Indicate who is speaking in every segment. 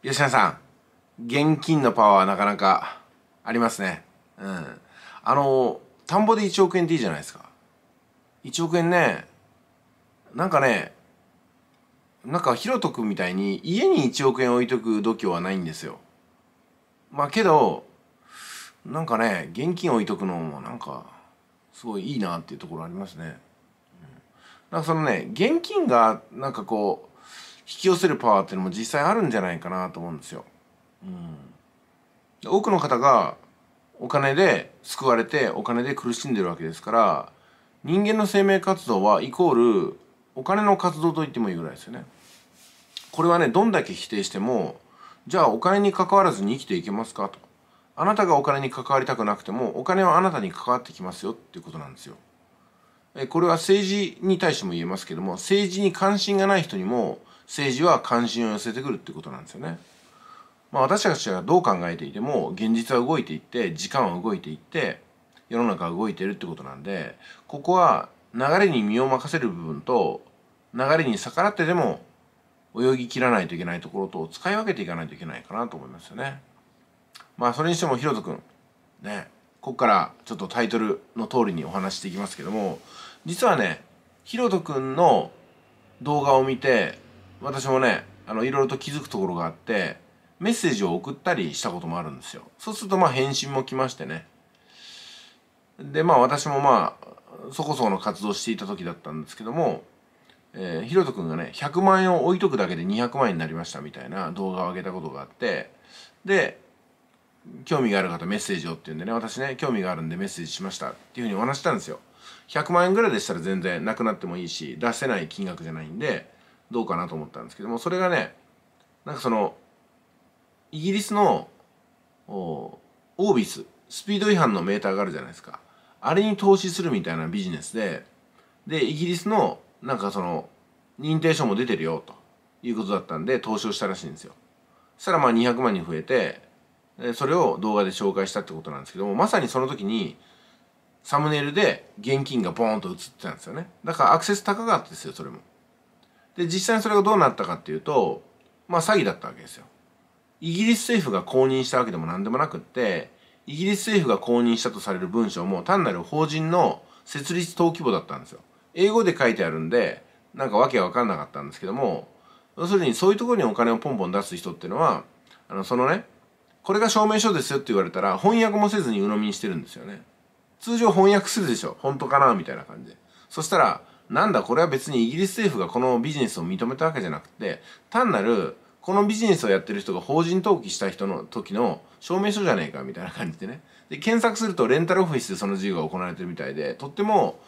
Speaker 1: 吉野さん現金のパワーはなかなかありますねうんあの田んぼで1億円っていいじゃないですか1億円ねなんかねなんかひろとくんみたいに家に1億円置いとく度胸はないんですよまあけどなんかね現金置いとくのもなんかすごいいいなっていうところありますね、うん、なんかそのね現金がなんかこうき寄せるパワーっていうのも実際あるんじゃないかなと思うんですよ。うん、多くの方がお金で救われてお金で苦しんでるわけですから人間の生命活動はイコールお金の活動と言ってもいいぐらいですよね。これはねどんだけ否定してもじゃあお金に関わらずに生きていけますかと。あなたがお金に関わりたくなくてもお金はあなたに関わってきますよっていうことなんですよ。これは政治に対しても言えますけども政治に関心がない人にも政治は関心を寄せてくるってことなんですよね。まあ、私たちがどう考えていても現実は動いていって時間は動いていって世の中は動いてるってことなんでここは流れに身を任せる部分と流れに逆らってでも泳ぎ切らないといけないところと使い分けていかないといけないかなと思いますよね。まあそれにしてもひろとくんねここからちょっとタイトルの通りにお話していきますけども実はねひろとくんの動画を見て私もねあのいろいろと気づくところがあってメッセージを送ったりしたこともあるんですよそうするとまあ返信も来ましてねでまあ私もまあそこそこの活動していた時だったんですけども、えー、ひろとくんがね100万円を置いとくだけで200万円になりましたみたいな動画を上げたことがあってで興味がある方メッセージをっていうんでね私ね興味があるんでメッセージしましたっていうふうにお話したんですよ100万円ぐらいでしたら全然なくなってもいいし出せない金額じゃないんでどうかなと思ったんですけどもそれがねなんかそのイギリスのオービススピード違反のメーターがあるじゃないですかあれに投資するみたいなビジネスででイギリスのなんかその認定証も出てるよということだったんで投資をしたらしいんですよそしたらまあ200万に増えてそれを動画で紹介したってことなんですけどもまさにその時にサムネイルで現金がボーンと映ってたんですよねだからアクセス高かったですよそれもで実際にそれがどうなったかっていうとまあ詐欺だったわけですよイギリス政府が公認したわけでも何でもなくってイギリス政府が公認したとされる文章も単なる法人の設立登記簿だったんですよ英語で書いてあるんでなんかわけわかんなかったんですけども要するにそういうところにお金をポンポン出す人っていうのはあのそのねこれが証明書ですよって言われたら翻訳もせずに鵜呑みにしてるんですよね通常翻訳するでしょ本当かなみたいな感じでそしたらなんだこれは別にイギリス政府がこのビジネスを認めたわけじゃなくて単なるこのビジネスをやってる人が法人登記した人の時の証明書じゃねえかみたいな感じでねで検索するとレンタルオフィスでその事業が行われてるみたいでとっても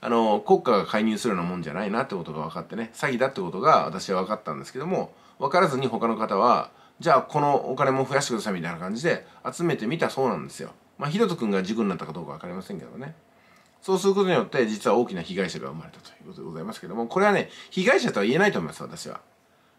Speaker 1: あの国家が介入するようなもんじゃないなってことが分かってね詐欺だってことが私は分かったんですけども分からずに他の方はじゃあこのお金も増やしてくださいみたいな感じで集めてみたそうなんですよ。まあ、ひろとくんが事故になったかどうか分かりませんけどね。そうすることによって実は大きな被害者が生まれたということでございますけどもこれはね被害者とは言えないと思います私は。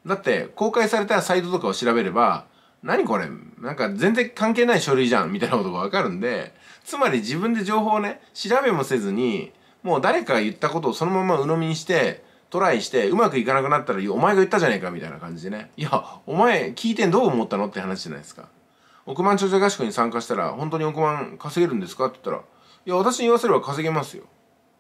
Speaker 1: だって公開されたサイトとかを調べれば何これなんか全然関係ない書類じゃんみたいなことがわかるんでつまり自分で情報をね調べもせずにもう誰かが言ったことをそのまま鵜呑みにしてトライしてうまくいかなくなったらお前が言ったじゃねえかみたいな感じでねいやお前聞いてどう思ったのって話じゃないですか億万長者合宿に参加したら本当に億万稼げるんですかって言ったらいや私に言わせれば稼げますよ、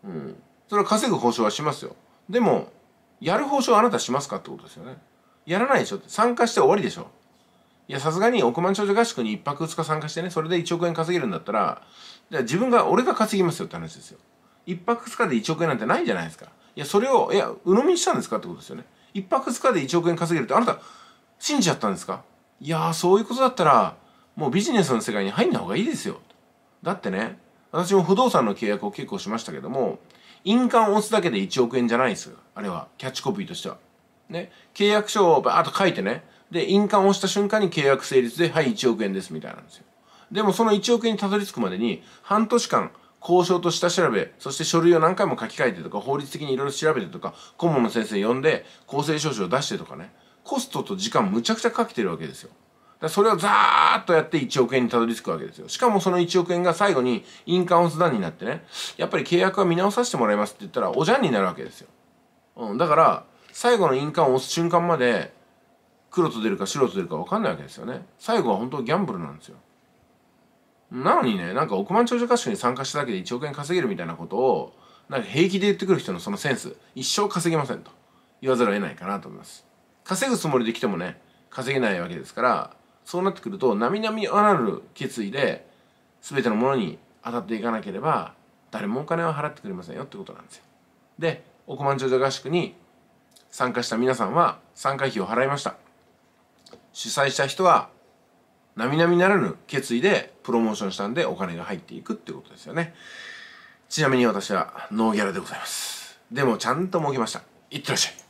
Speaker 1: うん、それは稼ぐ報酬はしますよでもやる報酬はあなたしますかってことですよねやらないでしょ参加して終わりでしょいやさすがに億万長者合宿に1泊2日参加してねそれで1億円稼げるんだったらじゃあ自分が俺が稼ぎますよって話ですよ1泊2日で1億円なんてないじゃないですかいやそれをいや鵜呑みにしたんですかってことですよね1泊2日で1億円稼げるってあなた信じちゃったんですかいやそういうことだったらもうビジネスの世界に入んな方がいいですよだってね私も不動産の契約を結構しましたけども、印鑑を押すだけで1億円じゃないんですよ。あれは、キャッチコピーとしては。ね、契約書をバーッと書いてね、で、印鑑を押した瞬間に契約成立で、はい、1億円です、みたいなんですよ。でもその1億円にたどり着くまでに、半年間、交渉と下調べ、そして書類を何回も書き換えてとか、法律的にいろいろ調べてとか、顧問の先生呼んで、公正証書を出してとかね、コストと時間むちゃくちゃかけてるわけですよ。それをザーッとやって1億円にたどり着くわけですよ。しかもその1億円が最後に印鑑を図段になってね、やっぱり契約は見直させてもらいますって言ったら、おじゃんになるわけですよ。うん、だから、最後の印鑑を押す瞬間まで、黒と出るか白と出るか分かんないわけですよね。最後は本当ギャンブルなんですよ。なのにね、なんか億万長者歌手に参加しただけで1億円稼げるみたいなことを、なんか平気で言ってくる人のそのセンス、一生稼げませんと言わざるを得ないかなと思います。稼ぐつもりで来てもね、稼げないわけですから、そうなってくると並々なる決意で全てのものに当たっていかなければ誰もお金を払ってくれませんよってことなんですよ。で億万長者合宿に参加した皆さんは参加費を払いました。主催した人は並々ならぬ決意でプロモーションしたんでお金が入っていくってことですよね。ちなみに私はノーギャラでございます。でもちゃんと儲けました。いってらっしゃい。